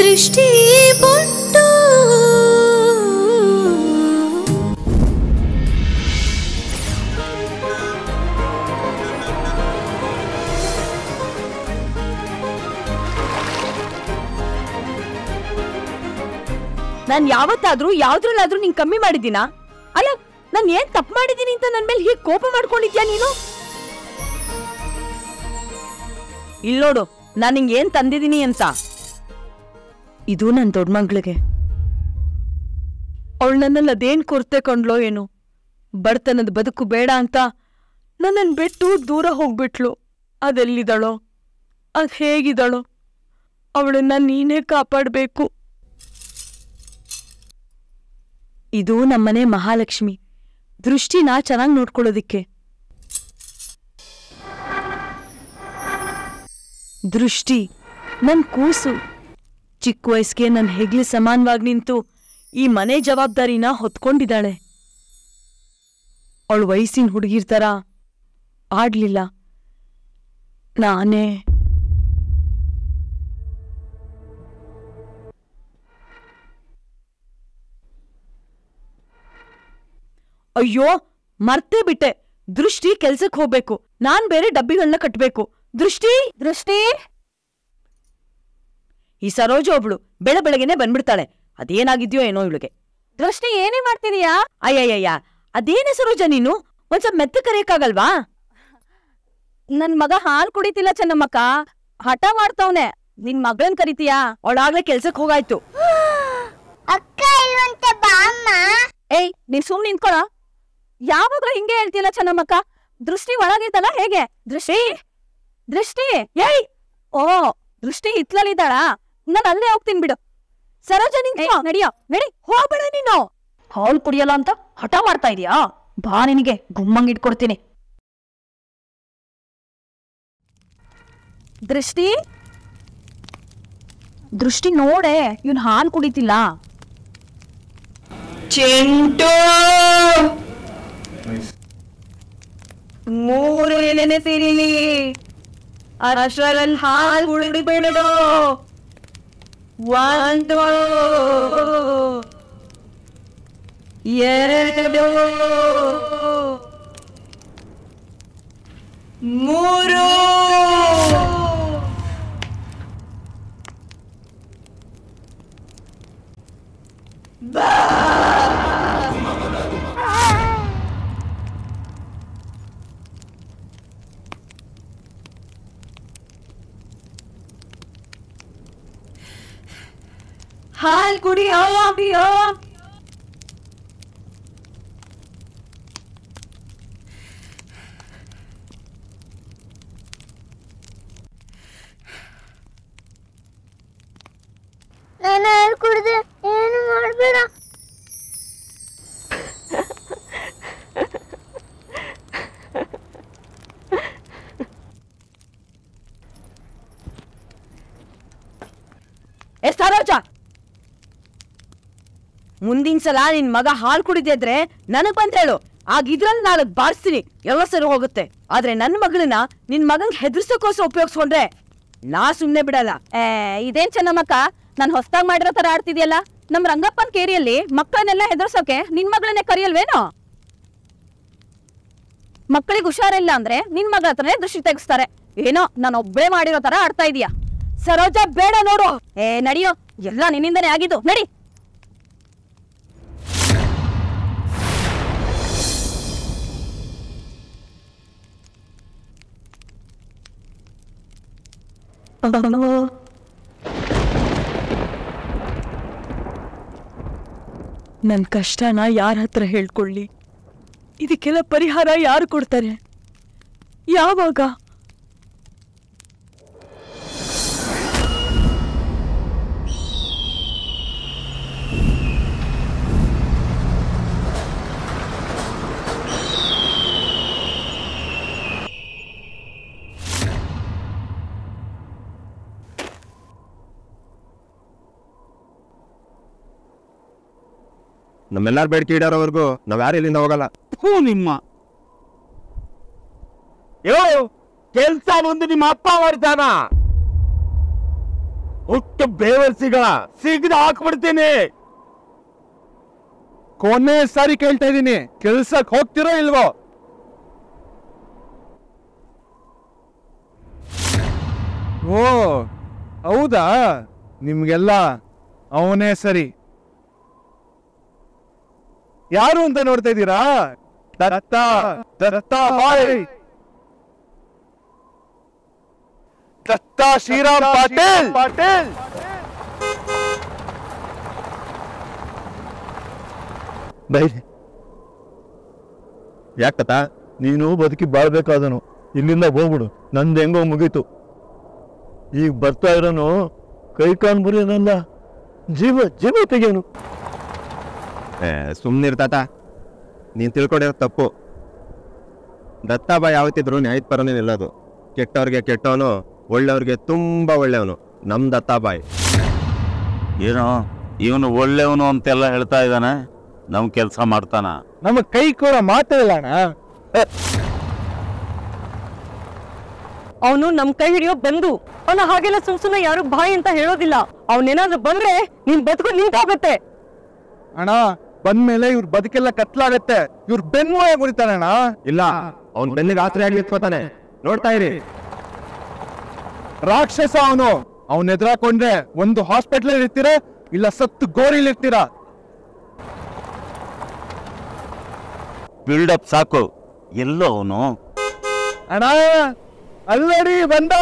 ದೃಷ್ಟಿ ಬಂತು ನಾನು ಯಾವತ್ತಾದ್ರೂ ಯಾವ್ದ್ರಲ್ಲಾದ್ರೂ ನಿಂಗೆ ಕಮ್ಮಿ ಮಾಡಿದ್ದೀನಾ ಅಲ್ಲ ನಾನು ಏನ್ ತಪ್ಪು ಮಾಡಿದ್ದೀನಿ ಅಂತ ನನ್ನ ಮೇಲೆ ಹೀಗೆ ಕೋಪ ಮಾಡ್ಕೊಂಡಿದ್ಯಾ ನೀನು ಇಲ್ಲೋಡು ನಾನು ನಿಂಗೆ ಏನ್ ತಂದಿದ್ದೀನಿ ಅಂತ ಇದು ನನ್ನ ದೊಡ್ಡ ಮಗಳಿಗೆ ಅವಳು ನನ್ನಲ್ಲಿ ಅದೇನು ಕೊರತೆ ಕೊಂಡ್ಲೋ ಏನು ಬರ್ತನದ ಬದುಕು ಬೇಡ ಅಂತ ನನ್ನನ್ನು ಬಿಟ್ಟು ದೂರ ಹೋಗ್ಬಿಟ್ಲು ಅದೆಲ್ಲಿದ್ದಾಳೋ ಅದು ಹೇಗಿದ್ದಾಳೋ ಅವಳನ್ನ ನೀನೇ ಕಾಪಾಡಬೇಕು ಇದು ನಮ್ಮನೆ ಮಹಾಲಕ್ಷ್ಮಿ ದೃಷ್ಟಿ ನಾ ಚೆನ್ನಾಗಿ ನೋಡ್ಕೊಳ್ಳೋದಿಕ್ಕೆ ದೃಷ್ಟಿ ನನ್ನ ಕೂಸು ಚಿಕ್ಕ ವಯಸ್ಸಿಗೆ ನನ್ನ ಹೆಗ್ಲಿ ಸಮಾನವಾಗಿ ನಿಂತು ಈ ಮನೆ ಜವಾಬ್ದಾರಿನ ಹೊತ್ಕೊಂಡಿದ್ದಾಳೆ ಅವಳು ವಯಸ್ಸಿನ ಹುಡುಗಿರ್ ಆಡ್ಲಿಲ್ಲ ನಾನೇ ಅಯ್ಯೋ ಮರ್ತೇ ಬಿಟ್ಟೆ ದೃಷ್ಟಿ ಕೆಲ್ಸಕ್ಕೆ ಹೋಗ್ಬೇಕು ನಾನ್ ಬೇರೆ ಡಬ್ಬಿಗಳನ್ನ ಕಟ್ಬೇಕು ದೃಷ್ಟಿ ದೃಷ್ಟಿ ಈ ಸರೋಜ ಒಬ್ಳು ಬೆಳ ಬೆಳಗ್ಗೆನೆ ಬಂದ್ಬಿಡ್ತಾಳೆ ಅದೇನಾಗಿದ್ಯೋ ಏನೋ ಇವಳಿಗೆ ದೃಷ್ಟಿ ಏನೇ ಮಾಡ್ತಿದೀಯಾ ಅಯ್ಯಯ್ಯಯ್ಯ ಅದೇನೇ ಸರೋಜ ನೀನು ಒಂದ್ಸಲ ಮೆತ್ತ ಕರೆಯಕ್ಕಾಗಲ್ವಾ ನನ್ ಮಗ ಹಾಲ್ ಕುಡಿತಿಲ್ಲ ಚೆನ್ನಮ್ಮಕ್ಕ ಹಠ ಮಾಡ್ತವ್ನೆ ನಿನ್ ಮಗಳನ್ ಕರಿತೀಯಾ ಅವಳಾಗ್ಲೇ ಕೆಲ್ಸಕ್ ಹೋಗಾಯ್ತು ಅಕ್ಕ ಏಯ್ ನೀನ್ ಸುಮ್ ನಿಂತ್ಕೊಳ ಯಾವಾಗ್ಲೂ ಹಿಂಗೆ ಹೇಳ್ತಿಲ್ಲ ಚೆನ್ನಮ್ಮಕ್ಕ ದೃಷ್ಟಿ ಒಳಗಿದ್ದಲ್ಲ ಹೇಗೆ ದೃಷ್ಟಿ ದೃಷ್ಟಿ ಏಯ್ ಓ ದೃಷ್ಟಿ ಇತ್ಲಲ್ಲಿದ್ದಾಳಾ ನಾನು ಅಲ್ಲೇ ಹೋಗ್ತೀನಿ ಬಿಡು ಸರೋಜ ನಿಂಗೆ ನಡಿಯ ನಡಿ ಹೋಗ್ಬೇಡ ನೀನು ಹಾಲು ಕುಡಿಯಲ್ಲ ಅಂತ ಹಠ ಮಾಡ್ತಾ ಇದೀಯಾ ಬಾ ನಿನಗೆ ಗುಮ್ಮಂಗ್ ಇಟ್ಕೊಡ್ತೀನಿ ದೃಷ್ಟಿ ದೃಷ್ಟಿ ನೋಡೆ ಇವನ್ ಹಾಲು ಕುಡಿತಿಲ್ಲ ಚಿಂಟು ಮೂರು ಎಲೆ ಸೇರಿಲಿ ಹಾಲು ಕುಡಿಬೇಡೋ cuando hierro muro Hal kudiam diam. ನಾನು ಹೇಳ್ಕೊಡ್ದೆ ಏನು ಮಾಡಬೇಡ ಮುಂದಿನ ಸಲ ನಿನ್ ಮಗ ಹಾಲ್ ಕುಡಿದಿದ್ರೆ ನನಗ್ ಬಂತ ಹೇಳು ಆಗ ಇದ್ರಲ್ಲಿ ನಾಲ್ಕು ಬಾರಿಸ್ತೀನಿ ಎಲ್ಲ ಸರಿ ಹೋಗುತ್ತೆ ಆದ್ರೆ ನನ್ ಮಗಳನ್ನ ನಿನ್ ಮಗನ್ ಹೆದರ್ಸಕೋಸ ಉಪಯೋಗಿಸ್ಕೊಂಡ್ರೆ ನಾ ಸುಮ್ನೆ ಬಿಡಲ್ಲ ಏ ಇದೇನ್ ಚೆನ್ನಮ್ಮಕ್ಕ ನಾನು ಹೊಸದಾಗ್ ಮಾಡಿರೋ ತರ ಆಡ್ತಿದ್ಯಲ್ಲ ನಮ್ ರಂಗಪ್ಪನ್ ಕೇರಿಯಲ್ಲಿ ಮಕ್ಕಳನ್ನೆಲ್ಲ ಹೆದರ್ಸೋಕೆ ನಿನ್ ಮಗಳನ್ನೇ ಕರಿಯಲ್ವೇನೋ ಮಕ್ಕಳಿಗೆ ಹುಷಾರಿಲ್ಲ ಅಂದ್ರೆ ನಿನ್ ಮಗಳ ಹತ್ರನೇ ದೃಷ್ಟಿ ತೆಗಿಸ್ತಾರೆ ಏನೋ ನಾನು ಒಬ್ಬಳೇ ಮಾಡಿರೋ ತರ ಆಡ್ತಾ ಇದೀಯ ಸರೋಜ ಬೇಡ ನೋಡು ಏ ನಡಿಯೋ ಎಲ್ಲ ನಿನ್ನಿಂದನೇ ಆಗಿದ್ದು ನಡಿ ನನ್ ಕಷ್ಟನ ಯಾರ ಹತ್ರ ಹೇಳ್ಕೊಳ್ಳಿ ಇದಕ್ಕೆಲ್ಲ ಪರಿಹಾರ ಯಾರು ಕೊಡ್ತಾರೆ ಯಾವಾಗ ನಮ್ಮೆಲ್ಲಾರು ಬೇಡಿಕೆ ಇಡೋರವರೆಗೂ ನಾವ್ ಯಾರು ಇಲ್ಲಿಂದ ಹೋಗಲ್ಲ ಹೂ ನಿಮ್ಮ ಯೋ ಕೆಲ್ಸ ಒಂದು ನಿಮ್ಮ ಅಪ್ಪ ಮಾಡಿದಾನ ಒಟ್ಟು ಬೇವರ್ಸಿಗಳ ಸಿಗದ ಹಾಕ್ಬಿಡ್ತೀನಿ ಕೊನೆ ಸಾರಿ ಕೇಳ್ತಾ ಇದ್ದೀನಿ ಕೆಲ್ಸಕ್ ಹೋಗ್ತಿರೋ ಇಲ್ವೋ ಓ ಹೌದಾ ನಿಮ್ಗೆಲ್ಲ ಅವನೇ ಸರಿ ಯಾರು ಅಂತ ನೋಡ್ತಾ ಇದ್ದೀರಾ ದತ್ತ ದತ್ತ ಶ್ರೀರಾಮ್ ಪಾಟೀಲ್ ಪಾಟೀಲ್ ಧೈರ್ಯ ಯಾಕತ್ತ ನೀನು ಬದುಕಿ ಬಾಳ್ಬೇಕಾದನು ಇಲ್ಲಿಂದ ಹೋಗ್ಬಿಡು ನಂದು ಹೆಂಗೋ ಮುಗೀತು ಈಗ ಬರ್ತಾ ಇರೋನು ಕೈ ಕಾಣ್ ಅನ್ನಲ್ಲ ಜೀವ ಜೀವ ತೆಗೇನು ಸುಮ್ಮನಿರ್ತಾತ ನೀನ್ ತಿಳ್ಕೊಂಡಿರೋ ತಪ್ಪು ದತ್ತಾಬ ಯಾವತ್ತಿದ್ರು ನ್ಯಾಯದ ನಿಲ್ಲೋದು ಕೆಟ್ಟವ್ರಿಗೆ ಕೆಟ್ಟವನು ಒಳ್ಳೆಯವ್ರಿಗೆ ತುಂಬ ಒಳ್ಳೆಯವನು ನಮ್ಮ ದತ್ತಾಬಾಯಿ ಏನೋ ಇವನು ಒಳ್ಳೆಯವನು ಅಂತೆಲ್ಲ ಹೇಳ್ತಾ ಇದ್ದಾನೆ ನಮ್ಮ ಕೆಲಸ ಮಾಡ್ತಾನ ನಮ್ ಕೈ ಕೂಡ ಮಾತಾಡೋಣ ಅವನು ನಮ್ ಕೈ ಹಿಡಿಯೋ ಬಂದು ಅವನ ಹಾಗೆಲ್ಲ ಸುಮ್ ಸುಮ್ನೆ ಯಾರು ಬಾಯಿ ಅಂತ ಹೇಳೋದಿಲ್ಲ ಅವನೇನಾದ್ರು ಬಂದ್ರೆ ನೀನ್ ಬದುಕು ನಿಂತಾಗತ್ತೆ ಅಣ್ಣ ಬಂದ್ಮೇಲೆ ಇವ್ರ ಬದುಕೆಲ್ಲ ಕತ್ಲಾಗತ್ತೆ ಇವ್ರ ಬೆನ್ನು ಅಣ್ಣ ಇಲ್ಲ ಅವ್ನು ಬೆನ್ನಿಗೆ ರಾತ್ರಿ ಆಗಿ ನೋಡ್ತಾ ಇರಿ ರಾಕ್ಷಸ ಅವನು ಅವ್ನ ಎದುರಾಕೊಂಡ್ರೆ ಒಂದು ಹಾಸ್ಪಿಟಲ್ ಇರ್ತೀರ ಇಲ್ಲ ಸತ್ತು ಗೋರಿಲಿ ಇರ್ತೀರಾ ಬಿಲ್ಡಪ್ ಸಾಕು ಎಲ್ಲೋ ಅವನು ಅಣ್ಣ ಅಲ್ಲಡಿ ಬಂದ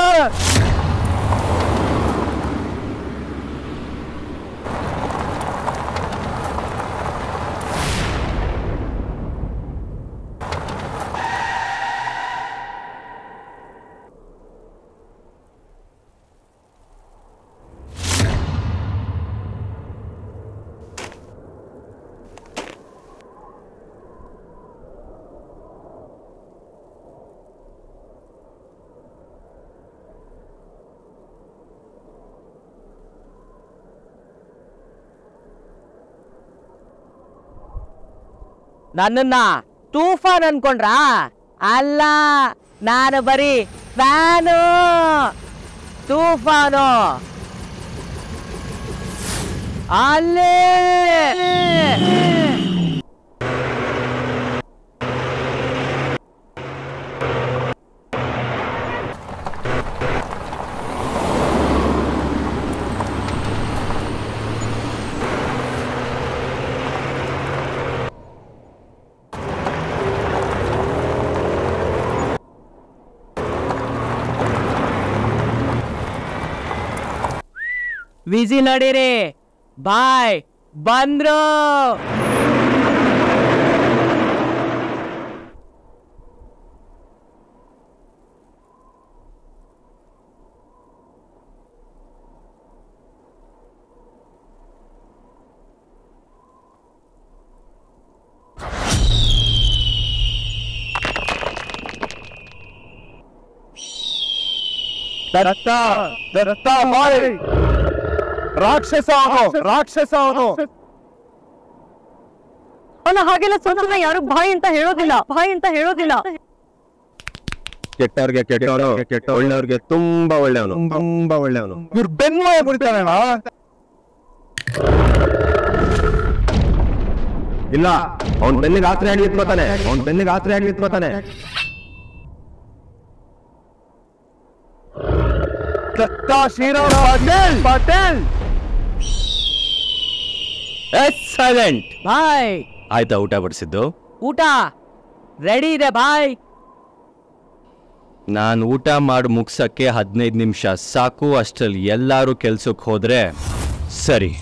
ನನ್ನ ತೂಫಾನ್ ಅನ್ಕೊಂಡ್ರ ಅಲ್ಲ ನಾನು ಬರೀ ಫ್ಯಾನು ತೂಫಾನು ಅಲ್ಲೇ ವಿಜಿ ನಡೀರಿ ಬಾಯ್ ಬಂದ್ರು Tarata! Tarata, ಮಾಡಿ राक्षसाओं राक्षसाओं को ना हागेले सुंदरना यार भाई ಅಂತ ಹೇಳೋದಿಲ್ಲ بھائی ಅಂತ ಹೇಳೋದಿಲ್ಲ ಕೆಟ್ಟವರಿಗೆ ಕೆಟ್ಟವರಕ್ಕೆ ಕೆಟ್ಟವರಿಗೆ ತುಂಬಾ ಒಳ್ಳೆಯವನು ತುಂಬಾ ಒಳ್ಳೆಯವನು ಇವ್ರ ಬೆನ್ನು ಯಾ ಹುಡುತಾರಲ್ಲ ಇಲ್ಲ ಅವನು ಬೆನ್ನಿಗೆ ಆತ್ರೆ ಆಗಿ ನಿತ್ಕೋತಾನೆ ಅವನು ಬೆನ್ನಿಗೆ ಆತ್ರೆ ಆಗಿ ನಿತ್ಕೋತಾನೆ 13 ಶಿರೋಬಾಗ್ನಿಲ್ ಪಾಟೇಲ್ ಸೈಲೆಂಟ್ ಬಾಯ್ ಆಯ್ತಾ ಊಟ ಬಡಿಸಿದ್ದು ಊಟ ರೆಡಿ ಇದೆ ಬಾಯ್ ನಾನು ಊಟ ಮಾಡಿ ಮುಗ್ಸಕ್ಕೆ ಹದಿನೈದು ನಿಮಿಷ ಸಾಕು ಅಷ್ಟರಲ್ಲಿ ಎಲ್ಲರೂ ಕೆಲ್ಸಕ್ಕೆ ಹೋದ್ರೆ ಸರಿ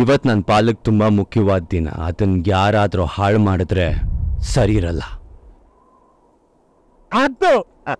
ಇವತ್ತು ನನ್ನ ಪಾಲಕ್ ತುಂಬ ಮುಖ್ಯವಾದ ದಿನ ಅದನ್ನು ಯಾರಾದರೂ ಹಾಳು ಮಾಡಿದ್ರೆ ಸರಿ ಇರಲ್ಲ adulta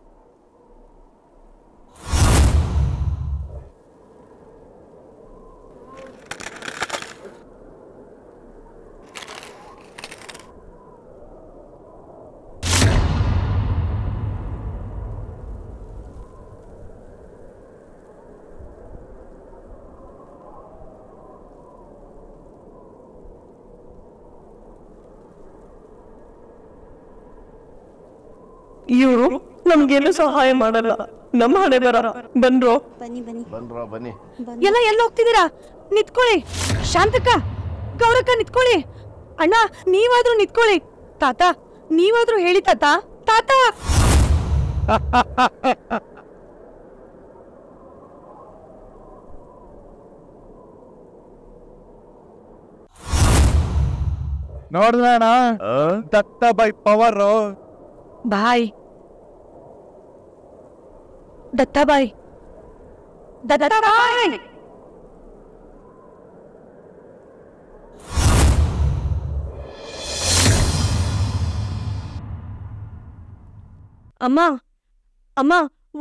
ಇವರು ನಮ್ಗೇನು ಸಹಾಯ ಮಾಡಲ್ಲ ನಮ್ಮ ಹಣೆ ಬರ ಬನ್ರೋ ಬನ್ನಿ ಬನ್ನಿ ಎಲ್ಲ ಹೋಗ್ತಿದ್ದೀರಾ ನಿತ್ಕೊಳ್ಳಿ ಶಾಂತಕ್ಕ ಗೌರಕ್ಕ ನಿತ್ಕೊಳ್ಳಿ ಅಣ್ಣ ನೀವಾದ್ರೂ ನಿತ್ಕೊಳ್ಳಿ ತಾತ ನೀವಾದ್ರೂ ಹೇಳಿ ತಾತ ತಾತ ನೋಡ್ದಣ ದತ್ತ ಬೈ ಪವರ್ ಬಾಯ್ ದತ್ತಾಬಾಯಿ ದತ್ತಾಬಾಯಿ ಅಮ್ಮ ಅಮ್ಮ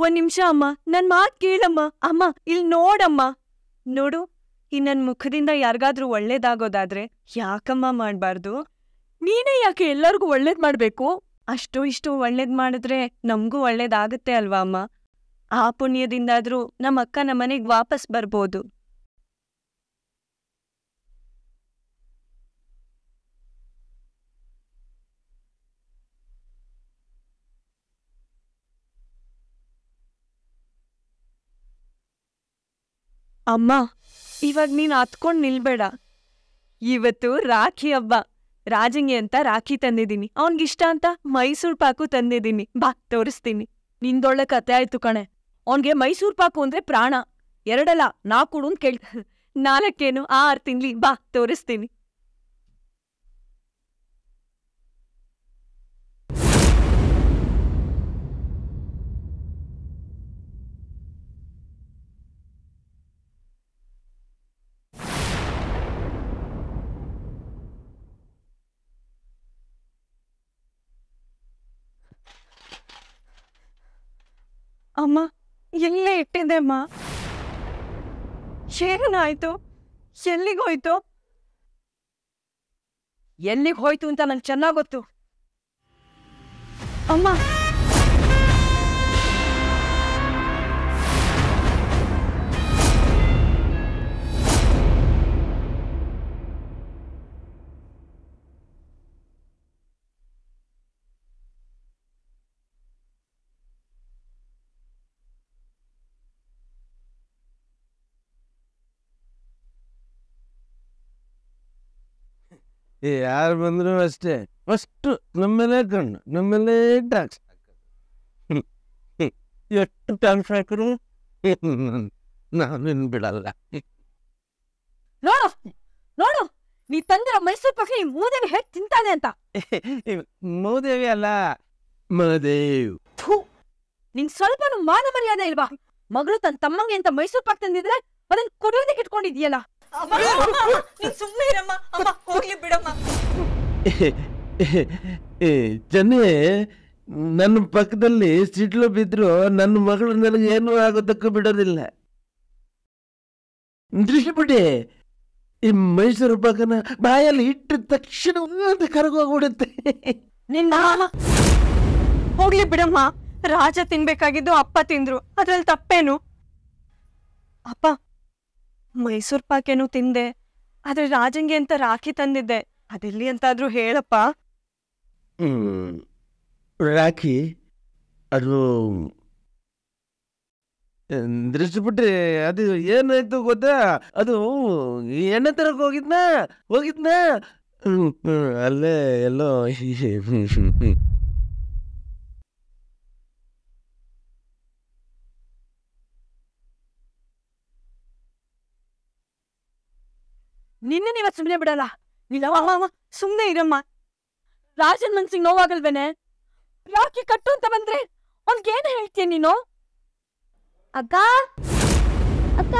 ಒಂದ್ ನಿಮಿಷ ಅಮ್ಮ ನನ್ ಮಾತ್ ಕೇಳಮ್ಮ ಅಮ್ಮ ಇಲ್ಲಿ ನೋಡಮ್ಮ ನೋಡು ಈ ನನ್ ಮುಖದಿಂದ ಯಾರಿಗಾದ್ರೂ ಒಳ್ಳೇದಾಗೋದಾದ್ರೆ ಯಾಕಮ್ಮ ಮಾಡ್ಬಾರ್ದು ನೀನೇ ಯಾಕೆ ಎಲ್ಲರಿಗೂ ಒಳ್ಳೇದ್ ಮಾಡ್ಬೇಕು ಅಷ್ಟು ಇಷ್ಟು ಒಳ್ಳೇದ್ ಮಾಡಿದ್ರೆ ನಮಗೂ ಒಳ್ಳೇದಾಗತ್ತೆ ಅಲ್ವಾ ಅಮ್ಮ ಆ ಪುಣ್ಯದಿಂದಾದ್ರೂ ನಮ್ಮ ಅಕ್ಕ ನಮ್ಮ ಮನೆಗೆ ವಾಪಸ್ ಬರ್ಬೋದು ಅಮ್ಮ ಇವಾಗ ನೀನು ಹತ್ಕೊಂಡು ನಿಲ್ಬೇಡ ಇವತ್ತು ರಾಖಿ ಹಬ್ಬ ರಾಜಂಗಿ ಅಂತ ರಾಖಿ ತಂದಿದ್ದೀನಿ ಅವನಿಗಿಷ್ಟ ಅಂತ ಮೈಸೂರು ಪಾಕು ತಂದಿದ್ದೀನಿ ಬಾ ತೋರಿಸ್ತೀನಿ ನಿಂದೊಳ್ಳೆ ಕತೆ ಆಯ್ತು ಕಣೆ ಅವನ್ಗೆ ಮೈಸೂರ್ ಪಾಕು ಅಂದ್ರೆ ಪ್ರಾಣ ಎರಡಲ್ಲ ನಾಲ್ಕುಡು ಕೇಳಿ ನಾಲ್ಕೇನು ಆರ್ ತಿನ್ಲಿ ಬಾ ತೋರಿಸ್ತೀನಿ ಅಮ್ಮ ಎಲ್ಲೇ ಇಟ್ಟಿದ್ದೆ ಅಮ್ಮ ಏನಾಯ್ತು ಹೋಯ್ತು ಎಲ್ಲಿಗೆ ಹೋಯ್ತು ಅಂತ ನಂಗೆ ಚೆನ್ನಾಗ್ ಗೊತ್ತು ಅಮ್ಮ ಯಾರು ಬಂದರೂ ಅಷ್ಟೇ ಅಷ್ಟು ನಮ್ಮೇಲೆ ಕಣ್ಣು ನಮ್ಮೇಲೆ ಟ್ಯಾಕ್ಸ್ ಎಷ್ಟು ಟ್ಯಾಕ್ಸ್ ಹಾಕಿದ್ರು ನಾನು ಬಿಡಲ್ಲ ನೋಡು ನೋಡು ನೀ ತಂದಿರೋ ಮೈಸೂರು ಪಕ್ಷಿ ಈ ಮೂದೇವಿ ಹೇಗೆ ತಿಂತಾನೆ ಅಂತ ಮೋದೇವಿ ಅಲ್ಲ ಮಹದೇವ್ ನಿನ್ ಸ್ವಲ್ಪ ಸ್ವಲ್ಪನೂ ಮಾನ ಮರ್ಯಾದೆ ಇಲ್ವಾ ಮಗಳು ತನ್ನ ತಮ್ಮಂಗೆ ಅಂತ ಮೈಸೂರು ಪಾಕ್ ತಂದಿದ್ರೆ ಅದನ್ನ ಕುಡಿಯೋದಕ್ಕೆ ಇಟ್ಕೊಂಡಿದ್ಯಲ್ಲ ಸುಮ್ಮನೆ ಅಮ್ಮ ಹೋಗ್ಲಿ ಬಿಡಮ್ಮ ಜನೆ ನನ್ನ ಪಕ್ಕದಲ್ಲಿ ಸಿಡ್ಲು ಬಿದ್ರು ನನ್ನ ಮಗಳು ನನಗೆ ಆಗೋದಕ್ಕೂ ಬಿಡೋದಿಲ್ಲ ದೃಷ್ಟಿ ಬಿಡಿ ಈ ಮೈಸೂರು ಪಾಕನ ಬಾಯಲ್ಲಿ ಇಟ್ಟ ತಕ್ಷಣ ಅಂತ ಕರಗೋಗ್ಬಿಡುತ್ತೆ ನಿನ್ನ ಹೋಗ್ಲಿ ಬಿಡಮ್ಮ ರಾಜ ತಿನ್ಬೇಕಾಗಿದ್ದು ಅಪ್ಪ ತಿಂದ್ರು ಅದ್ರಲ್ಲಿ ತಪ್ಪೇನು ಅಪ್ಪ ಮೈಸೂರು ಪಾಕೇನು ತಿಂದೆ ಆದ್ರೆ ರಾಜಂಗೆ ಅಂತ ರಾಖಿ ತಂದಿದ್ದೆ ಅದೆಲ್ಲಿ ಅಂತಾದ್ರೂ ಹೇಳಪ್ಪ ರಾಖಿ ಅದು ದೃಷ್ಟಿ ಅದು ಏನಾಯ್ತು ಗೊತ್ತಾ ಅದು ಎಣ್ಣೆ ತರಕ್ ಹೋಗಿದ್ನ ಹೋಗಿದ್ನ ಅಲ್ಲೇ ಎಲ್ಲೋ ನಿನ್ನೆ ನೀವ ಸುಮ್ಮನೆ ಬಿಡಲ್ಲ ಸುಮ್ನೆ ಇರಮ್ಮ ರಾಜನ್ ಮನ್ಸಿಗೆ ನೋವಾಗಲ್ವೇನೆ ರಾಕಿ ಕಟ್ಟು ಅಂತ ಬಂದ್ರೆ ಅವ್ನ್ಗೇನ್ ಹೇಳ್ತೀಯ ನೀನು ಅಕ್ಕ ಅಕ್ಕ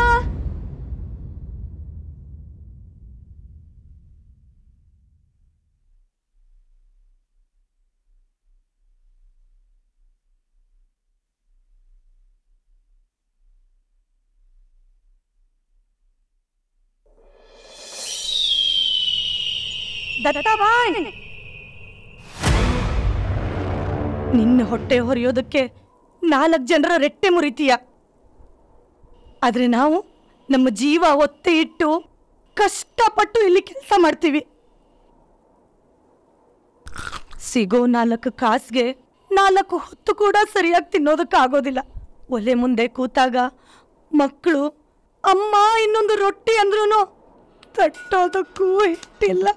ಹೊಟ್ಟೆ ಹೊರೆಯೋದಕ್ಕೆ ನಾಲ್ಕು ಜನರ ರೆಟ್ಟೆ ಮುರಿತೀಯ ಆದರೆ ನಾವು ನಮ್ಮ ಜೀವ ಒತ್ತೆ ಇಟ್ಟು ಕಷ್ಟಪಟ್ಟು ಇಲ್ಲಿ ಕೆಲಸ ಮಾಡ್ತೀವಿ ಸಿಗೋ ನಾಲ್ಕು ಕಾಸ್ಗೆ ನಾಲ್ಕು ಹೊತ್ತು ಕೂಡ ಸರಿಯಾಗಿ ತಿನ್ನೋದಕ್ಕಾಗೋದಿಲ್ಲ ಒಲೆ ಮುಂದೆ ಕೂತಾಗ ಮಕ್ಕಳು ಅಮ್ಮ ಇನ್ನೊಂದು ರೊಟ್ಟಿ ಅಂದ್ರೂ ತಟ್ಟೋದಕ್ಕೂ ಇಟ್ಟಿಲ್ಲ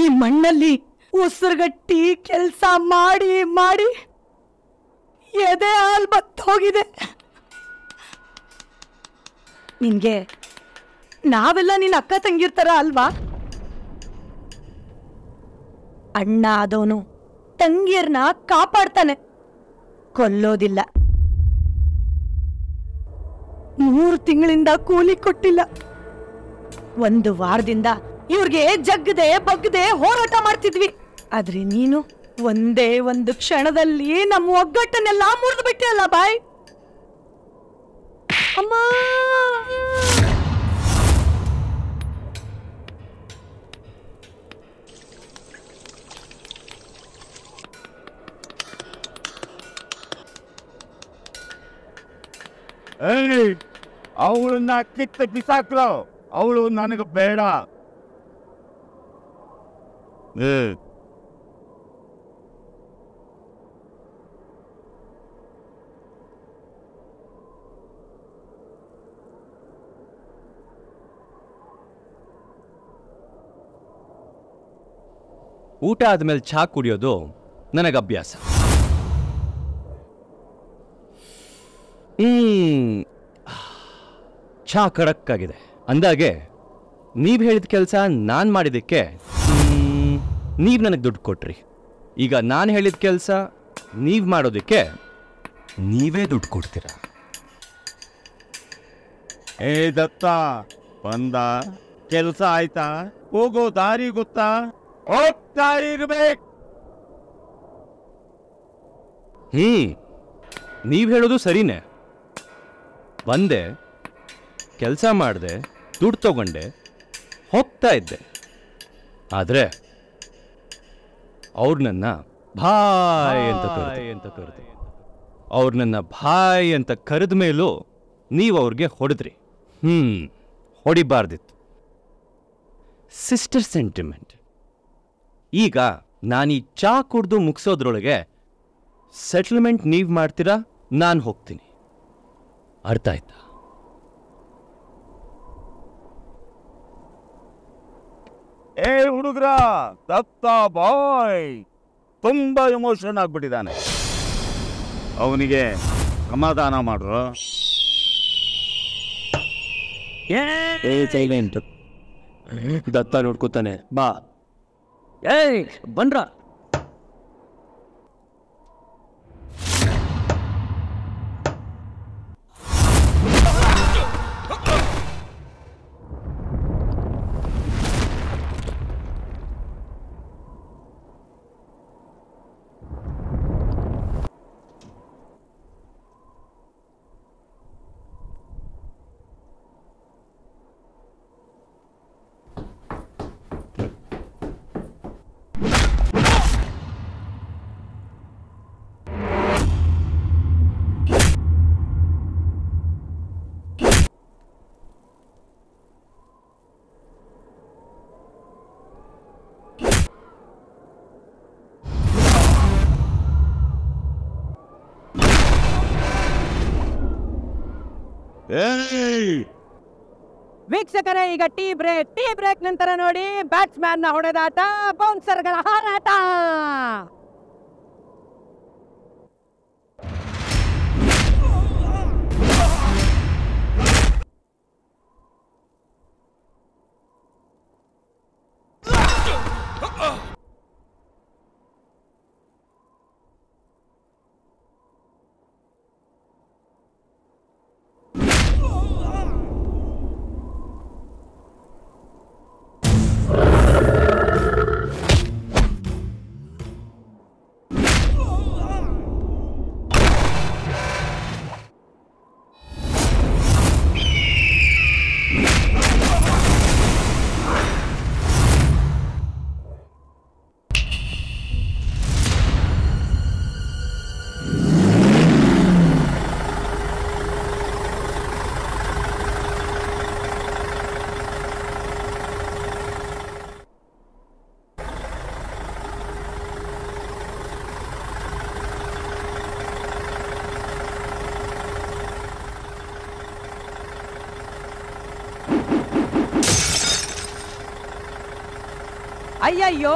ಈ ಮಣ್ಣಲ್ಲಿ ಉಸಿರುಗಟ್ಟಿ ಕೆಲಸ ಮಾಡಿ ಮಾಡಿ ಎದೆ ಹಾಲು ಬತ್ತೋಗಿದೆ ಹೋಗಿದೆ ನಾವೆಲ್ಲ ನಿನ್ನ ಅಕ್ಕ ತಂಗಿರ್ತಾರ ಅಲ್ವಾ ಅಣ್ಣ ಆದವನು ತಂಗಿಯರ್ನ ಕಾಪಾಡ್ತಾನೆ ಕೊಲ್ಲೋದಿಲ್ಲ ಮೂರು ತಿಂಗಳಿಂದ ಕೂಲಿ ಕೊಟ್ಟಿಲ್ಲ ಒಂದು ವಾರದಿಂದ ಇವ್ರಿಗೆ ಜಗ್ಗದೆ ಬಗ್ಗದೆ ಹೋರಾಟ ಮಾಡ್ತಿದ್ವಿ ಆದ್ರೆ ನೀನು ಒಂದೇ ಒಂದು ಕ್ಷಣದಲ್ಲಿ ನಮ್ಮ ಒಗ್ಗಟ್ಟನ್ನೆಲ್ಲ ಮುರಿದು ಅಲ್ಲ ಬಾಯ್ ಅಮ್ಮ ಅವಳನ್ನ ಕಿತ್ತ ಬಿಸಾಕ್ಲೋ ಅವಳು ನನಗೆ ಬೇಡ 예. ಊಟ ಆದ್ಮೇಲೆ ಚಾ ಕುಡಿಯೋದು ನನಗೆ ಅಭ್ಯಾಸ ಹ್ಮ್ ಚಹಾ ಕಡಕ್ಕಾಗಿದೆ ಅಂದಾಗೆ ನೀವು ಹೇಳಿದ ಕೆಲಸ ನಾನು ಮಾಡಿದಕ್ಕೆ ನೀವು ನನಗೆ ದುಡ್ಡು ಕೊಟ್ರಿ ಈಗ ನಾನು ಹೇಳಿದ ಕೆಲಸ ನೀವು ಮಾಡೋದಕ್ಕೆ ನೀವೇ ದುಡ್ಡು ಕೊಡ್ತೀರ ಏ ದತ್ತ ಬಂದ ಕೆಲಸ ಆಯ್ತಾ ಹೋಗೋ ದಾರಿ ಗೊತ್ತಾ ಹೋಗ್ತಾ ಇರ್ಬೇಕು ಹ್ಮ್ ನೀವು ಹೇಳೋದು ಸರಿನೇ ಬಂದೆ ಕೆಲಸ ಮಾಡಿದೆ ದುಡ್ಡು ತಗೊಂಡೆ ಹೋಗ್ತಾ ಇದ್ದೆ ಆದರೆ ಅವ್ರು ನನ್ನ ಭಾಯ್ ಅಂತ ಕರೆದು ಅಂತ ಕರೆದು ಅವ್ರು ನನ್ನ ಭಾಯ್ ಅಂತ ಕರೆದ ಮೇಲೂ ನೀವು ಅವ್ರಿಗೆ ಹೊಡೆದ್ರಿ ಹ್ಞೂ ಹೊಡಿಬಾರ್ದಿತ್ತು ಸಿಸ್ಟರ್ ಸೆಂಟಿಮೆಂಟ್ ಈಗ ನಾನು ಈ ಚಾ ಕುಡ್ದು ಮುಗಿಸೋದ್ರೊಳಗೆ ಸೆಟಲ್ಮೆಂಟ್ ನೀವು ಮಾಡ್ತೀರಾ ನಾನು ಹೋಗ್ತೀನಿ ಅರ್ಥ ಆಯ್ತಾ ಏ ಹುಡುಗ್ರ ದತ್ತ ಬಾಯ್ ತುಂಬ ಎಮೋಷನ್ ಆಗ್ಬಿಟ್ಟಿದ್ದಾನೆ ಅವನಿಗೆ ಸಮಾಧಾನ ಮಾಡ್ರು ಏ ಸೈಲೆಂಟ್ ದತ್ತ ನೋಡ್ಕೋತಾನೆ ಬಾ ಏ ಬನ್ರಾ ವೀಕ್ಷಕರೇ ಈಗ ಟೀ ಬ್ರೇಕ್ ಟೀ ಬ್ರೇಕ್ ನಂತರ ನೋಡಿ ಬ್ಯಾಟ್ಸ್ಮನ್ ಹೊಡೆದಾಟ ಬೌನ್ಸರ್ಗಳ ಹಾರಾಟ ಅಯ್ಯಯ್ಯೋ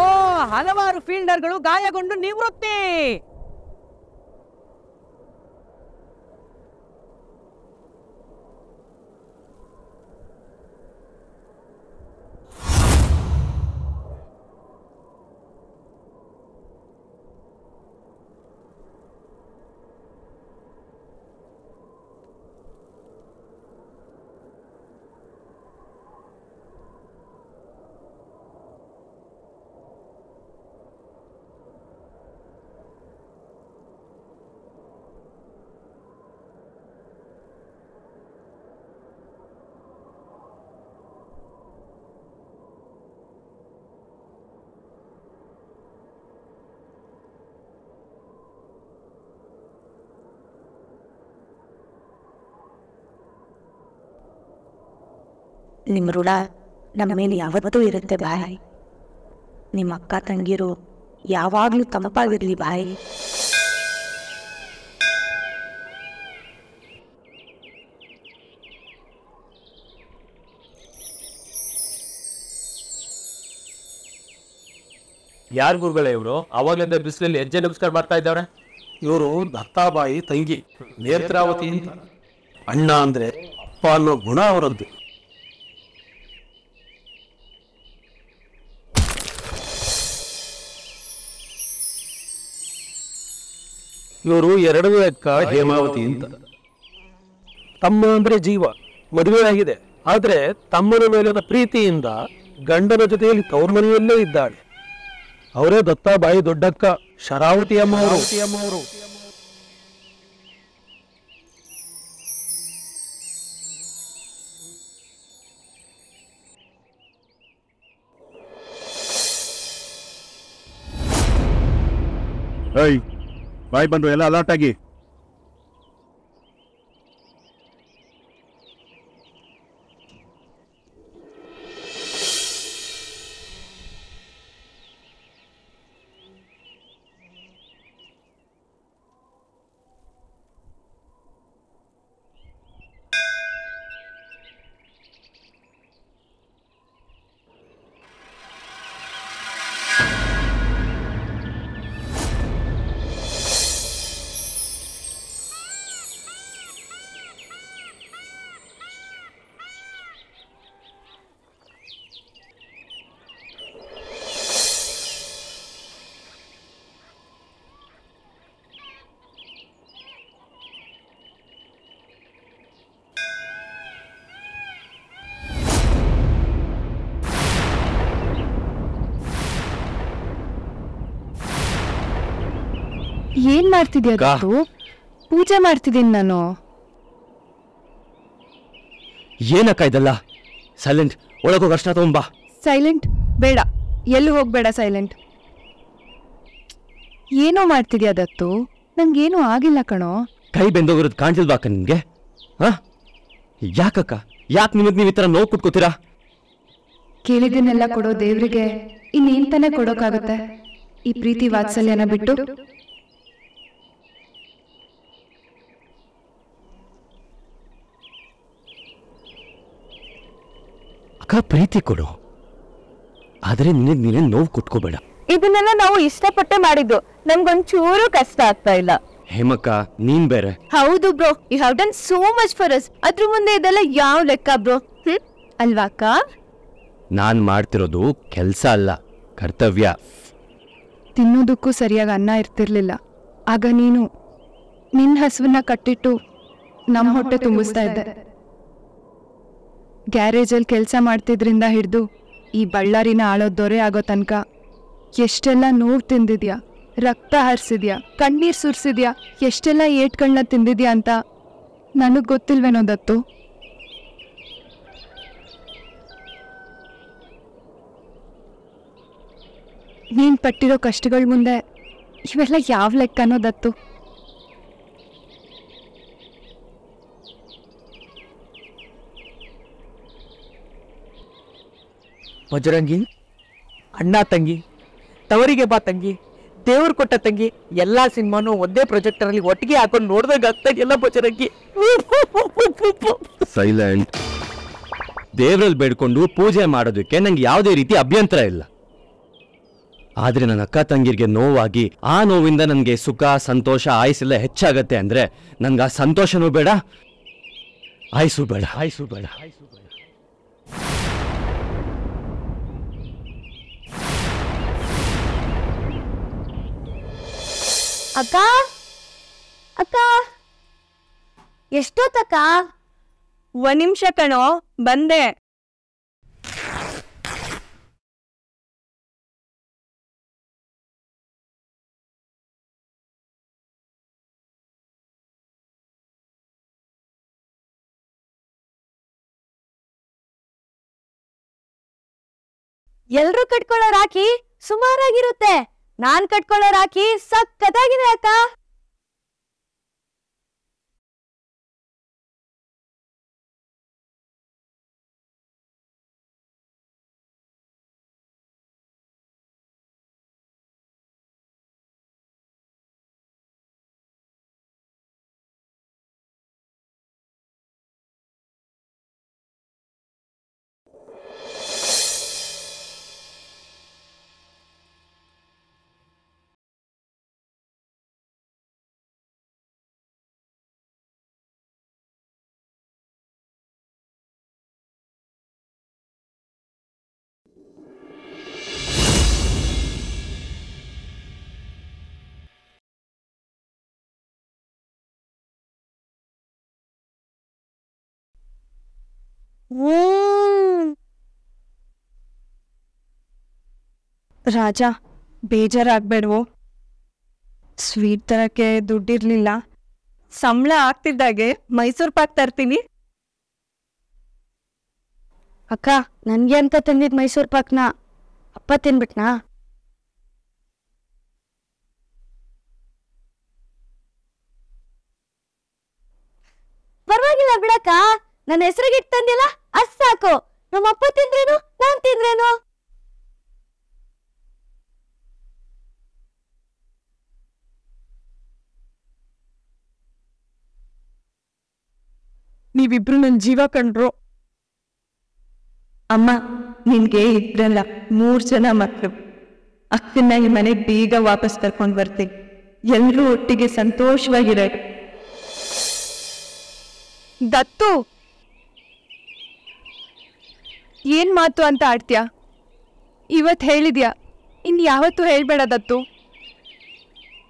ಹಲವಾರು ಫೀಲ್ಡರ್ಗಳು ಗಾಯಗೊಂಡು ನಿವೃತ್ತಿ ನಿಮ್ಮ ಋಣ ನಮ್ಮ ಮೇಲೆ ಯಾವತ್ತೂ ಇರುತ್ತೆ ಬಾಯಿ ನಿಮ್ಮ ಅಕ್ಕ ತಂಗಿರು ಯಾವಾಗಲೂ ತಂಪಾಗಿರಲಿ ಬಾಯಿ ಯಾರ್ ಗುರುಗಳೇ ಇವರು ಅವಾಗಲಿಂದ ಬಿಸಿಲಲ್ಲಿ ಹೆಜ್ಜೆ ನಮಸ್ಕಾರ ಮಾಡ್ತಾ ಇದ್ದಾರೆ ಇವರು ದತ್ತಾಬಾಯಿ ತಂಗಿ ನೇತ್ರಾವತಿ ಅಣ್ಣ ಅಂದ್ರೆ ಅಪ್ಪ ಅನ್ನೋ ಗುಣ ಅವರದ್ದು ಇವರು ಎರಡನೇ ಅಕ್ಕ ಹೇಮಾವತಿ ಅಂತ ತಮ್ಮ ಅಂದ್ರೆ ಜೀವ ಮದುವೆ ಆಗಿದೆ ಆದರೆ ತಮ್ಮನ ಮೇಲಿನ ಪ್ರೀತಿಯಿಂದ ಗಂಡನ ಜೊತೆಯಲ್ಲಿ ತವ್ರ ಮನೆಯಲ್ಲೇ ಇದ್ದಾಳೆ ಅವರೇ ದತ್ತಾಬಾಯಿ ದೊಡ್ಡಕ್ಕ ಶರಾವತಿ ಅಮ್ಮವರು ಬಾಯ್ ಬಂದ್ರು ಎಲ್ಲ ಅಲರ್ಟ್ ಆಗಿ ಏನ್ ಮಾಡ್ತಿದ್ಯಾ ಪೂಜೆ ಮಾಡ್ತಿದ್ದೀನಿ ನಾನು ಏನಕ್ಕ ಇದಲ್ಲ ಸೈಲೆಂಟ್ ಒಳಗೋಗ ಅಷ್ಟ ತಗೊಂಬಾ ಸೈಲೆಂಟ್ ಬೇಡ ಎಲ್ಲಿ ಹೋಗ್ಬೇಡ ಸೈಲೆಂಟ್ ಏನೋ ಮಾಡ್ತಿದ್ಯಾ ದತ್ತು ನಂಗೇನು ಆಗಿಲ್ಲ ಕಣೋ ಕೈ ಬೆಂದೋಗಿರೋದು ಕಾಣ್ತಿಲ್ವಾ ಅಕ್ಕ ನಿಮ್ಗೆ ಹಾ ಯಾಕಕ್ಕ ಯಾಕೆ ನಿಮಗ್ ನೀವು ಈ ತರ ನೋವು ಕುಟ್ಕೋತೀರಾ ಕೊಡೋ ದೇವ್ರಿಗೆ ಇನ್ನೇನ್ ತಾನೇ ಕೊಡೋಕ್ಕಾಗುತ್ತೆ ಈ ಪ್ರೀತಿ ವಾತ್ಸಲ್ಯನ ಬಿಟ್ಟು ಅಕ್ಕ ಪ್ರೀತಿ ಕೊಡು ಆದರೆ ನಿನಗೆ ನೀನೇ ನೋವು ಕುಟ್ಕೋಬೇಡ ಇದನ್ನೆಲ್ಲ ನಾವು ಇಷ್ಟಪಟ್ಟೆ ಮಾಡಿದ್ದು ನಮ್ಗೊಂಚೂರು ಕಷ್ಟ ಆಗ್ತಾ ಇಲ್ಲ ಹೇಮಕ್ಕ ನೀನ್ ಬೇರೆ ಹೌದು bro you have done so much for us ಅದ್ರ ಮುಂದೆ ಇದೆಲ್ಲ ಯಾವ ಲೆಕ್ಕ ಬ್ರೋ ಅಲ್ವಾ ಅಕ್ಕ ನಾನ್ ಮಾಡ್ತಿರೋದು ಕೆಲ್ಸ ಅಲ್ಲ ಕರ್ತವ್ಯ ತಿನ್ನೋದಕ್ಕೂ ಸರಿಯಾಗಿ ಅನ್ನ ಇರ್ತಿರ್ಲಿಲ್ಲ ಆಗ ನೀನು ನಿನ್ ಹಸುವನ್ನ ಕಟ್ಟಿಟ್ಟು ನಮ್ಮ ಹೊಟ್ಟೆ ತುಂಬಿಸ್ತಾ ಇದ್ದೆ ಗ್ಯಾರೇಜಲ್ಲಿ ಕೆಲಸ ಮಾಡ್ತಿದ್ರಿಂದ ಹಿಡಿದು ಈ ಬಳ್ಳಾರಿನ ದೊರೆ ಆಗೋ ತನಕ ಎಷ್ಟೆಲ್ಲ ನೋವು ತಿಂದಿದ್ಯಾ ರಕ್ತ ಹರಿಸಿದ್ಯಾ ಕಣ್ಣೀರು ಸುರಿಸಿದ್ಯಾ ಎಷ್ಟೆಲ್ಲ ಏಟ್ಗಳನ್ನ ತಿಂದಿದ್ಯಾ ಅಂತ ನನಗೆ ಗೊತ್ತಿಲ್ವೇನೋ ದತ್ತು ನೀನು ಪಟ್ಟಿರೋ ಕಷ್ಟಗಳ ಮುಂದೆ ಇವೆಲ್ಲ ಯಾವ ಲೆಕ್ಕನೋ ದತ್ತು ಬಜರಂಗಿ ಅಣ್ಣ ತಂಗಿ ತವರಿಗೆ ಬಾ ತಂಗಿ ದೇವ್ರು ಕೊಟ್ಟ ತಂಗಿ ಎಲ್ಲ ಸಿನಿಮಾನು ಒಂದೇ ಪ್ರೊಜೆಕ್ಟರ್ ಅಲ್ಲಿ ಒಟ್ಟಿಗೆ ಹಾಕೊಂಡು ನೋಡಿದಾಗ ಆಗ್ತಾ ಬಜರಂಗಿ ಸೈಲೆಂಟ್ ದೇವ್ರಲ್ಲಿ ಬೇಡ್ಕೊಂಡು ಪೂಜೆ ಮಾಡೋದಕ್ಕೆ ನಂಗೆ ಯಾವುದೇ ರೀತಿ ಅಭ್ಯಂತರ ಇಲ್ಲ ಆದರೆ ನನ್ನ ಅಕ್ಕ ತಂಗಿರಿಗೆ ನೋವಾಗಿ ಆ ನೋವಿಂದ ನನಗೆ ಸುಖ ಸಂತೋಷ ಆಯಸ್ಸೆಲ್ಲ ಹೆಚ್ಚಾಗತ್ತೆ ಅಂದರೆ ನನಗೆ ಆ ಸಂತೋಷನೂ ಬೇಡ ಆಯ್ಸು ಬೇಡ ಆಯ್ಸು ಬೇಡ ಆಯಸ್ಸು ಬೇಡ ಅಕ್ಕ ಅಕ್ಕ ಎಷ್ಟೊತ್ತಕ್ಕ ಒಂದ್ ನಿಮಿಷ ಕಣೋ ಬಂದೆ ಎಲ್ರು ಕಟ್ಕೊಳ್ಳೋ ರಾಖಿ ಸುಮಾರಾಗಿರುತ್ತೆ ನಾನ್ ಕಟ್ಕೊಳ್ಳೋ ರಾಖಿ ಸಖತ್ತಾಗಿದೆ ಅಕ್ಕ ರಾಜ ಬೇಜಾರಾಗ್ಬೇಡ್ವೋ ಸ್ವೀಟ್ ತರಕ್ಕೆ ದುಡ್ಡಿರ್ಲಿಲ್ಲ ಸಂಬಳ ಆಗ್ತಿದ್ದಾಗೆ ಮೈಸೂರ್ ಪಾಕ್ ತರ್ತೀನಿ ಅಕ್ಕ ನನ್ಗೆ ಅಂತ ತಂದಿದ್ ಮೈಸೂರ್ ಪಾಕ್ನ ಅಪ್ಪ ತಿನ್ಬಿಟ್ನಾ ಪರವಾಗಿಲ್ಲ ಬಿಡಕ್ಕ ನನ್ನ ಹೆಸರಿಗೆ ತಂದಿಲ್ಲ ಅಸ್ ಸಾಕು ನಮ್ಮ ಅಪ್ಪ ತಿಂದ್ರೇನು ನಾನ್ ತಿಂದ್ರೇನು ನೀವಿಬ್ರು ನನ್ ಜೀವ ಕಂಡ್ರು ಅಮ್ಮ ನಿನ್ಗೆ ಇದ್ರಲ್ಲ ಮೂರ್ ಜನ ಮಕ್ಕಳು ಅಕ್ಕನ್ನ ಈ ಮನೆಗೆ ಬೇಗ ವಾಪಸ್ ಕರ್ಕೊಂಡ್ ಬರ್ತೀನಿ ಎಲ್ರೂ ಒಟ್ಟಿಗೆ ಸಂತೋಷವಾಗಿರ ದತ್ತು ಏನ್ ಮಾತು ಅಂತ ಆಡ್ತೀಯಾ ಇವತ್ತು ಹೇಳಿದ್ಯಾ ಇನ್ನು ಯಾವತ್ತು ಹೇಳಬೇಡ ದತ್ತು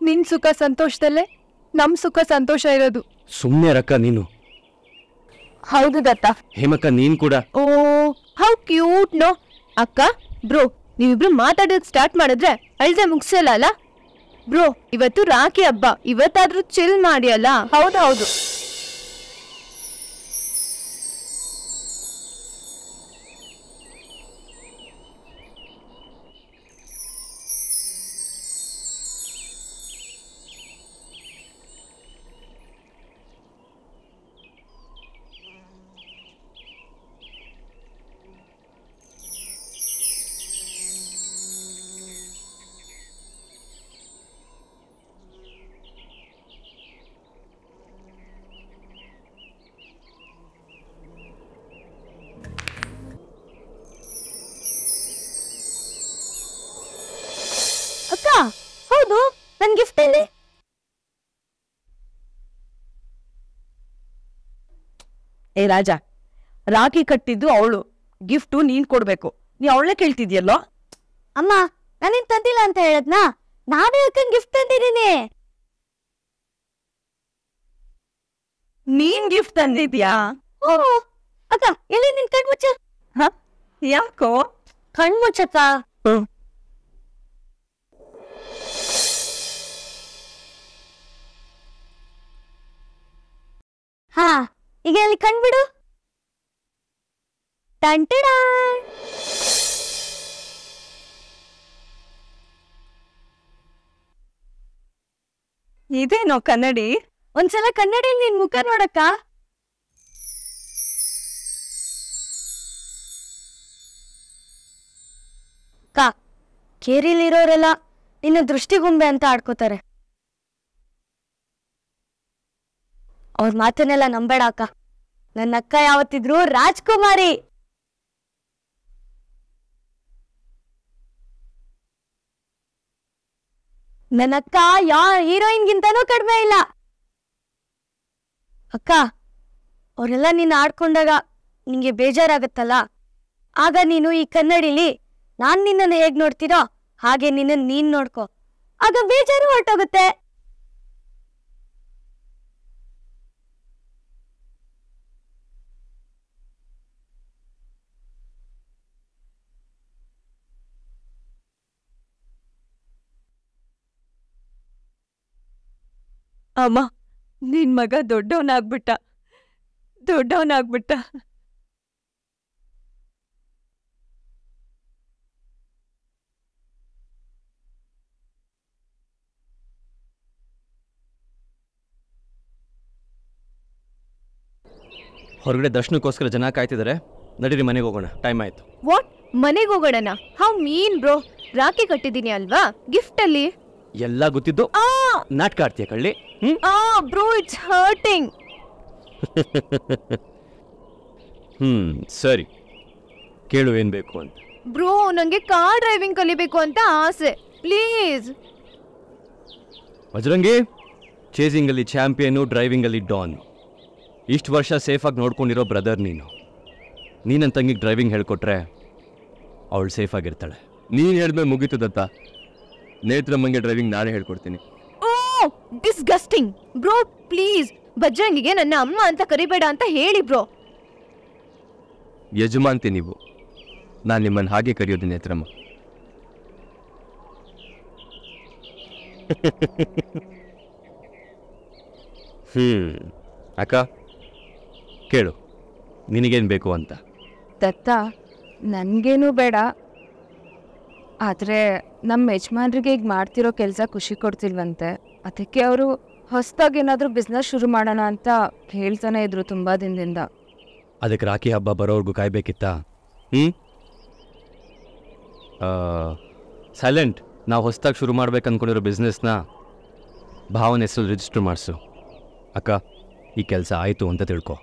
ನಿನ್ನ ಸುಖ ಸಂತೋಷದಲ್ಲೇ ನಮ್ಮ ಸುಖ ಸಂತೋಷ ಇರೋದು ಸುಮ್ಮನೆ ರಕ್ಕ ನೀನು ಹೌದು ದತ್ತ ಹೇಮಕ್ಕ ನೀನ್ ಕೂಡ ಓ ಹೌ ಕ್ಯೂಟ್ ನೋ ಅಕ್ಕ ಬ್ರೋ ನೀವಿಬ್ರು ಮಾತಾಡೋದಕ್ಕೆ ಸ್ಟಾರ್ಟ್ ಮಾಡಿದ್ರೆ ಅಳ್ದೆ ಮುಗಿಸಲ್ಲ ಅಲ್ಲ ಬ್ರೋ ಇವತ್ತು ರಾಖಿ ಹಬ್ಬ ಇವತ್ತಾದ್ರೂ ಚಿಲ್ ಮಾಡಿ ಅಲ್ಲ ಹೌದು ಹೌದು ನನ್ ಗಿಫ್ಟ್ ಎಲ್ಲಿ ಏ ರಾಜ ರಾಖಿ ಕಟ್ಟಿದ್ದು ಅವಳು ಗಿಫ್ಟು ನೀನ್ ಕೊಡ್ಬೇಕು ನೀ ಅವಳೇ ಕೇಳ್ತಿದ್ಯಲ್ಲೋ ಅಮ್ಮ ನಾನೇನ್ ತಂದಿಲ್ಲ ಅಂತ ಹೇಳದ್ನಾ ನಾನೇ ಅಕ್ಕನ್ ಗಿಫ್ಟ್ ತಂದಿದ್ದೀನಿ ನೀನ್ ಗಿಫ್ಟ್ ತಂದಿದ್ಯಾ ಓ ಅಕ್ಕ ಎಲ್ಲಿ ನಿನ್ ಕಣ್ಮುಚ್ಚ ಯಾಕೋ ಕಣ್ಮುಚ್ಚಕ್ಕ ಈಗ ಅಲ್ಲಿ ಕಂಡ್ಬಿಡು ಟಂಟಡಾ ಇದೇನೋ ಕನ್ನಡಿ ಒಂದ್ಸಲ ಕನ್ನಡಿಯಲ್ಲಿ ನಿನ್ ಮುಖ ನೋಡಕ್ಕ ಕಾ ಕೇರಿಲಿರೋರೆಲ್ಲ ನಿನ್ನ ದೃಷ್ಟಿಗುಂಬೆ ಅಂತ ಆಡ್ಕೋತಾರೆ ಅವ್ರ ಮಾತನ್ನೆಲ್ಲ ನಂಬೇಡ ಅಕ್ಕ ನನ್ನ ಅಕ್ಕ ಯಾವತ್ತಿದ್ರು ರಾಜ್ಕುಮಾರಿ ನನ್ನ ಅಕ್ಕ ಹೀರೋಯಿನ್ ಹೀರೋಯಿನ್ಗಿಂತನೂ ಕಡಿಮೆ ಇಲ್ಲ ಅಕ್ಕ ಅವರೆಲ್ಲ ನೀನು ಆಡ್ಕೊಂಡಾಗ ನಿಂಗೆ ಬೇಜಾರಾಗತ್ತಲ್ಲ ಆಗ ನೀನು ಈ ಕನ್ನಡಿಲಿ ನಾನು ನಿನ್ನನ್ನು ಹೇಗ್ ನೋಡ್ತೀರೋ ಹಾಗೆ ನಿನ್ನ ನೀನ್ ನೋಡ್ಕೋ ಆಗ ಬೇಜಾರು ಹೊರಟೋಗುತ್ತೆ ಅಮ್ಮ ನಿನ್ ಮಗ ದೊಡ್ಡವನಾಗ್ಬಿಟ್ಟ ದೊಡ್ಡವನಾಗ್ಬಿಟ್ಟ ಹೊರಗಡೆ ದರ್ಶನಕ್ಕೋಸ್ಕರ ಜನ ಕಾಯ್ತಿದ್ದಾರೆ ನಡೀರಿ ಮನೆಗೆ ಹೋಗೋಣ ಟೈಮ್ ಆಯ್ತು ವಾಟ್ ಮನೆಗೆ ಹೋಗೋಣ ಹೌ ಮೀನ್ ಬ್ರೋ ರಾಖಿ ಕಟ್ಟಿದ್ದೀನಿ ಅಲ್ವಾ ಗಿಫ್ಟ್ ಅಲ್ಲಿ ಎಲ್ಲ ಗೊತ್ತಿದ್ದು ನಾಟಕ ಆಡ್ತೀಯ ಕಳ್ಳಿ ಬ್ರೋ ಹರ್ಟಿಂಗ್ ಹ್ಮ್ ಸರಿ ಕೇಳು ಏನ್ ಬೇಕು ಅಂತ ಬ್ರೋ ನಂಗೆ ಕಾರ್ ಡ್ರೈವಿಂಗ್ ಕಲಿಬೇಕು ಅಂತ ಆಸೆ ಪ್ಲೀಸ್ ಬಜರಂಗಿ ಚೇಸಿಂಗ್ ಅಲ್ಲಿ ಚಾಂಪಿಯನ್ ಡ್ರೈವಿಂಗ್ ಅಲ್ಲಿ ಡಾನ್ ಇಷ್ಟು ವರ್ಷ ಸೇಫಾಗಿ ನೋಡ್ಕೊಂಡಿರೋ ಬ್ರದರ್ ನೀನು ತಂಗಿಗೆ ಡ್ರೈವಿಂಗ್ ಹೇಳ್ಕೊಟ್ರೆ ಅವಳು ಆಗಿರ್ತಾಳೆ ನೀನು ಹೇಳಿದ್ಮೇಲೆ ಮುಗಿತದತ್ತ ನೇತ್ರ ಮಂಗೆ ಡ್ರೈವಿಂಗ್ ನಾನೇ ಹೇಳ್ಕೊಡ್ತೀನಿ ಓ ಡಿಸ್ಗಸ್ಟಿಂಗ್ ಬ್ರೋ ಪ್ಲೀಸ್ ಬಜರಂಗಿಗೆ ನನ್ನ ಅಮ್ಮ ಅಂತ ಕರಿಬೇಡ ಅಂತ ಹೇಳಿ ಬ್ರೋ ಯಜಮಾನ್ತಿ ನೀವು ನಾನು ನಿಮ್ಮನ್ನು ಹಾಗೆ ಕರೆಯೋದು ನೇತ್ರಮ್ಮ ಹ್ಮ್ ಅಕ್ಕ ಕೇಳು ನಿನಗೇನು ಬೇಕು ಅಂತ ದತ್ತ ನನಗೇನು ಬೇಡ ಆದರೆ ನಮ್ಮ ಯಜಮಾನ್ರಿಗೆ ಈಗ ಮಾಡ್ತಿರೋ ಕೆಲಸ ಖುಷಿ ಕೊಡ್ತಿಲ್ವಂತೆ ಅದಕ್ಕೆ ಅವರು ಹೊಸದಾಗಿ ಏನಾದರೂ ಬಿಸ್ನೆಸ್ ಶುರು ಮಾಡೋಣ ಅಂತ ಹೇಳ್ತಾನೆ ಇದ್ರು ತುಂಬ ದಿನದಿಂದ ಅದಕ್ಕೆ ರಾಖಿ ಹಬ್ಬ ಬರೋವರೆಗೂ ಕಾಯ್ಬೇಕಿತ್ತ ಹ್ಞೂ ಸೈಲೆಂಟ್ ನಾವು ಹೊಸದಾಗಿ ಶುರು ಮಾಡ್ಬೇಕು ಅಂದ್ಕೊಂಡಿರೋ ಬಿಸ್ನೆಸ್ನ ಭಾವನೆ ಹೆಸರು ರಿಜಿಸ್ಟರ್ ಮಾಡಿಸು ಅಕ್ಕ ಈ ಕೆಲಸ ಆಯಿತು ಅಂತ ತಿಳ್ಕೊ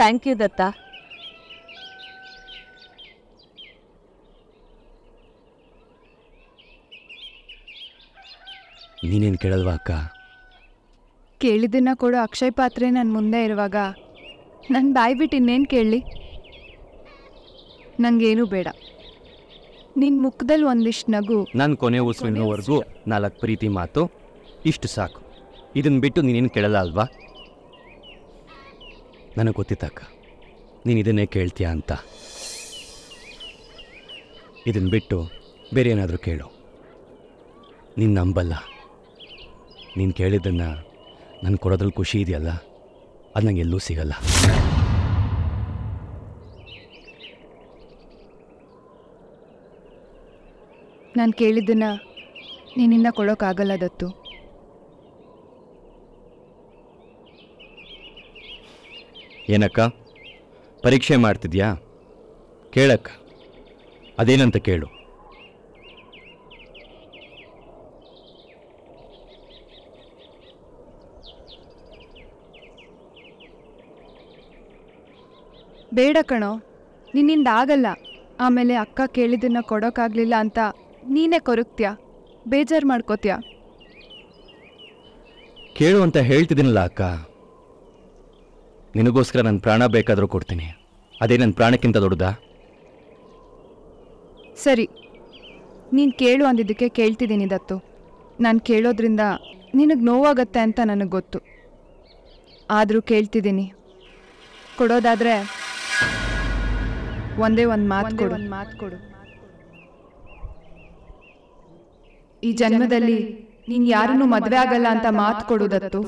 ಥ್ಯಾಂಕ್ ಯು ದತ್ತ ನೀನೇನು ಕೇಳಲ್ವಾ ಅಕ್ಕ ಕೇಳಿದ್ದನ್ನ ಕೊಡೋ ಅಕ್ಷಯ್ ಪಾತ್ರೆ ನನ್ನ ಮುಂದೆ ಇರುವಾಗ ನನ್ನ ಬಾಯಿ ಬಿಟ್ಟು ಇನ್ನೇನು ಕೇಳಲಿ ನನಗೇನು ಬೇಡ ನಿನ್ನ ಮುಖದಲ್ಲಿ ಒಂದಿಷ್ಟು ನಗು ನಾನು ಕೊನೆ ಉಸಿರಿನವರೆಗೂ ನಾಲ್ಕು ಪ್ರೀತಿ ಮಾತು ಇಷ್ಟು ಸಾಕು ಇದನ್ನು ಬಿಟ್ಟು ನೀನೇನು ಕೇಳಲ್ಲ ಅಲ್ವಾ ನನಗೆ ಗೊತ್ತಿತ್ತಕ್ಕ ನೀನು ಇದನ್ನೇ ಕೇಳ್ತೀಯಾ ಅಂತ ಇದನ್ನು ಬಿಟ್ಟು ಬೇರೆ ಏನಾದರೂ ಕೇಳು ನೀನು ನಂಬಲ್ಲ ನೀನು ಕೇಳಿದ್ದನ್ನು ನಾನು ಕೊಡೋದ್ರಲ್ಲಿ ಖುಷಿ ಇದೆಯಲ್ಲ ಅದು ನಂಗೆ ಎಲ್ಲೂ ಸಿಗಲ್ಲ ನಾನು ಕೇಳಿದ್ದನ್ನು ನೀನಿನ್ನ ಕೊಡೋಕ್ಕಾಗಲ್ಲ ದತ್ತು ಏನಕ್ಕ ಪರೀಕ್ಷೆ ಮಾಡ್ತಿದ್ಯಾ ಕೇಳಕ್ಕ ಅದೇನಂತ ಕೇಳು ಬೇಡ ಕಣೋ ನಿನ್ನಿಂದ ಆಗಲ್ಲ ಆಮೇಲೆ ಅಕ್ಕ ಕೇಳಿದ್ದನ್ನ ಕೊಡೋಕ್ಕಾಗಲಿಲ್ಲ ಅಂತ ನೀನೇ ಕೊರಗ್ತೀಯ ಬೇಜಾರು ಮಾಡ್ಕೋತೀಯ ಕೇಳು ಅಂತ ಹೇಳ್ತಿದ್ದೀನಲ್ಲ ಅಕ್ಕ ನಿನಗೋಸ್ಕರ ನನ್ನ ಪ್ರಾಣ ಬೇಕಾದರೂ ಕೊಡ್ತೀನಿ ಅದೇ ನನ್ನ ಪ್ರಾಣಕ್ಕಿಂತ ದೊಡ್ಡದಾ ಸರಿ ನೀನು ಕೇಳು ಅಂದಿದ್ದಕ್ಕೆ ಕೇಳ್ತಿದ್ದೀನಿ ದತ್ತು ನಾನು ಕೇಳೋದ್ರಿಂದ ನಿನಗೆ ನೋವಾಗತ್ತೆ ಅಂತ ನನಗೆ ಗೊತ್ತು ಆದರೂ ಕೇಳ್ತಿದ್ದೀನಿ ಕೊಡೋದಾದರೆ ಒಂದೇ ಒಂದು ಮಾತು ಕೊಡು ಒಂದು ಮಾತು ಕೊಡು ಈ ಜನ್ಮದಲ್ಲಿ ನೀನು ಯಾರನ್ನೂ ಮದುವೆ ಆಗಲ್ಲ ಅಂತ ಮಾತು ಕೊಡು ದತ್ತು